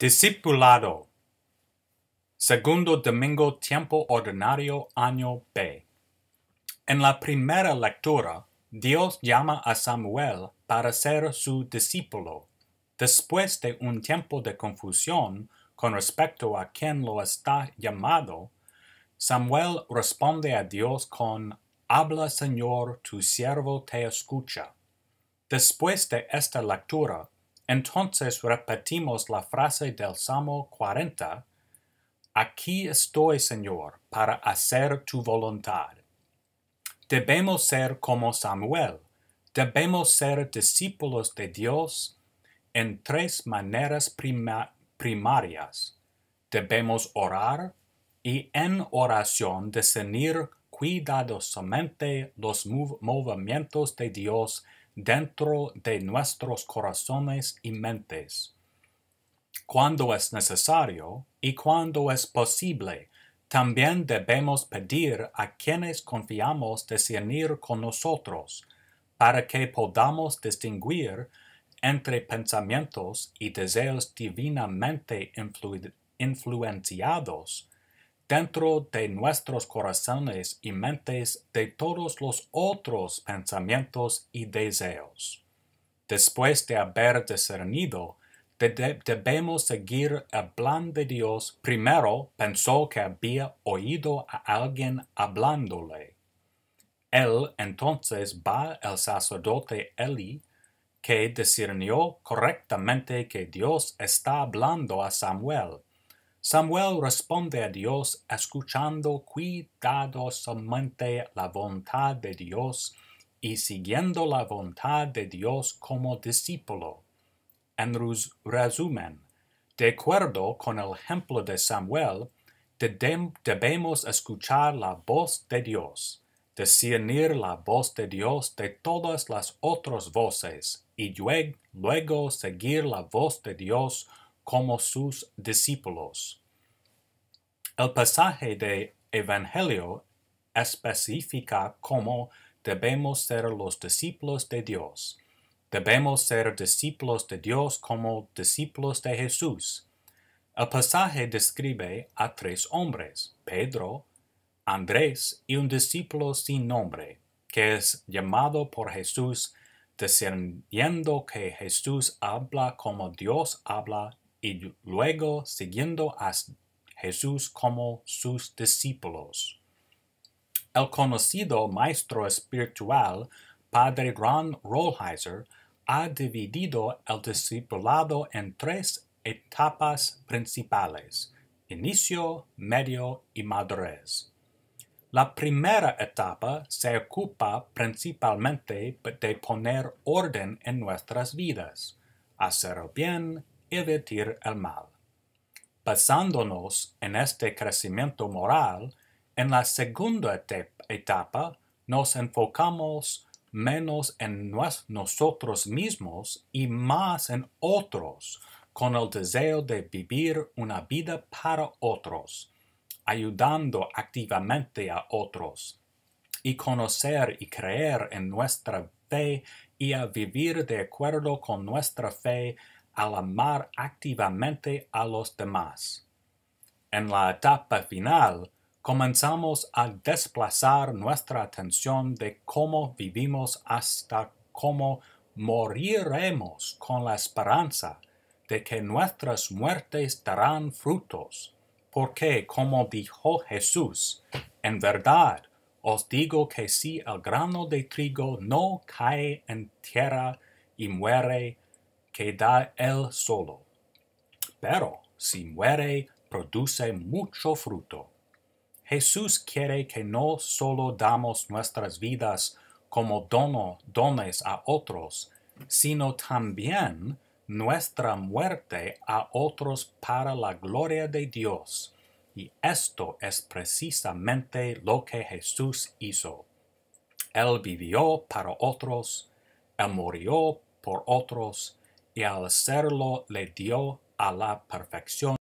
Discipulado. Segundo domingo tiempo ordinario año B. En la primera lectura, Dios llama a Samuel para ser su discípulo, después de un tiempo de confusión con respecto a quien lo está llamado. Samuel responde a Dios con Habla Señor, tu siervo te escucha. Después de esta lectura, entonces repetimos la frase del Salmo 40, Aquí estoy, Señor, para hacer tu voluntad. Debemos ser como Samuel, debemos ser discípulos de Dios en tres maneras primarias. Debemos orar y en oración discernir cuidadosamente los movimientos de Dios dentro de nuestros corazones y mentes, cuando es necesario y cuando es posible. También debemos pedir a quienes confiamos discernir con nosotros, para que podamos distinguir entre pensamientos y deseos divinamente influenciados dentro de nuestros corazones y mentes de todos los otros pensamientos y deseos. Después de haber discernido, debemos seguir el plan de Dios. Primero pensó que había oído a alguien hablándole. Él entonces va al sacerdote Eli, que discernió correctamente que Dios está hablando a Samuel Samuel responde a Dios escuchando cuidadosamente la voluntad de Dios y siguiendo la voluntad de Dios como discípulo. En resumen, de acuerdo con el ejemplo de Samuel, debemos escuchar la voz de Dios, discernir la voz de Dios de todas las otras voces y luego seguir la voz de Dios como sus discípulos. El pasaje de Evangelio especifica cómo debemos ser los discípulos de Dios. Debemos ser discípulos de Dios como discípulos de Jesús. El pasaje describe a tres hombres, Pedro, Andrés y un discípulo sin nombre, que es llamado por Jesús, discerniendo que Jesús habla como Dios habla y luego siguiendo a Jesús como sus discípulos. El conocido maestro espiritual, Padre Ron Rollheiser, ha dividido el discipulado en tres etapas principales, inicio, medio y madurez. La primera etapa se ocupa principalmente de poner orden en nuestras vidas, hacer bien, evitar el mal, basándonos en este crecimiento moral, en la segunda etapa nos enfocamos menos en nosotros mismos y más en otros, con el deseo de vivir una vida para otros, ayudando activamente a otros, y conocer y creer en nuestra fe y a vivir de acuerdo con nuestra fe al amar activamente a los demás. En la etapa final, comenzamos a desplazar nuestra atención de cómo vivimos hasta cómo moriremos con la esperanza de que nuestras muertes darán frutos, porque como dijo Jesús, en verdad os digo que si el grano de trigo no cae en tierra y muere, que da él solo. Pero si muere, produce mucho fruto. Jesús quiere que no solo damos nuestras vidas como dono, dones a otros, sino también nuestra muerte a otros para la gloria de Dios. Y esto es precisamente lo que Jesús hizo. Él vivió para otros, Él murió por otros, y al hacerlo le dio a la perfección